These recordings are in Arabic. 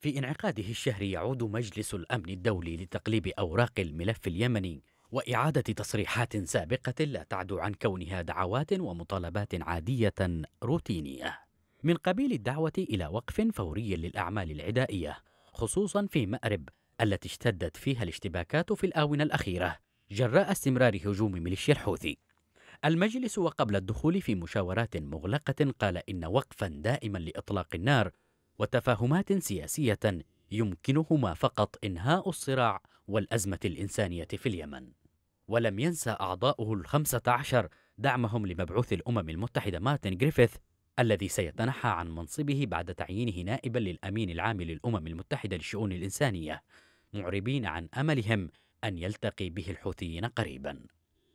في انعقاده الشهري يعود مجلس الامن الدولي لتقليب اوراق الملف اليمني واعاده تصريحات سابقه لا تعدو عن كونها دعوات ومطالبات عاديه روتينيه من قبيل الدعوه الى وقف فوري للاعمال العدائيه خصوصا في مارب التي اشتدت فيها الاشتباكات في الاونه الاخيره جراء استمرار هجوم ميليشيا الحوثي المجلس وقبل الدخول في مشاورات مغلقه قال ان وقفا دائما لاطلاق النار وتفاهمات سياسية يمكنهما فقط إنهاء الصراع والأزمة الإنسانية في اليمن ولم ينسى أعضاؤه الخمسة عشر دعمهم لمبعوث الأمم المتحدة مارتن جريفيث الذي سيتنحى عن منصبه بعد تعيينه نائبا للأمين العام للأمم المتحدة للشؤون الإنسانية معربين عن أملهم أن يلتقي به الحوثيين قريبا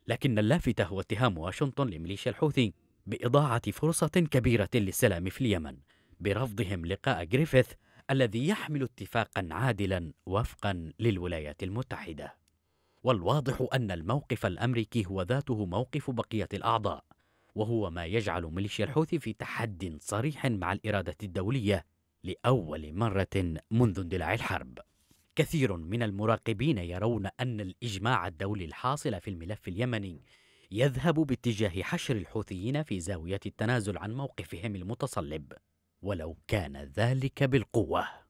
لكن اللافت هو اتهام واشنطن لميليشيا الحوثي بإضاعة فرصة كبيرة للسلام في اليمن برفضهم لقاء جريفيث الذي يحمل اتفاقا عادلا وفقا للولايات المتحده والواضح ان الموقف الامريكي هو ذاته موقف بقيه الاعضاء وهو ما يجعل ميليشيا الحوثي في تحد صريح مع الاراده الدوليه لاول مره منذ اندلاع الحرب كثير من المراقبين يرون ان الاجماع الدولي الحاصل في الملف اليمني يذهب باتجاه حشر الحوثيين في زاويه التنازل عن موقفهم المتصلب ولو كان ذلك بالقوه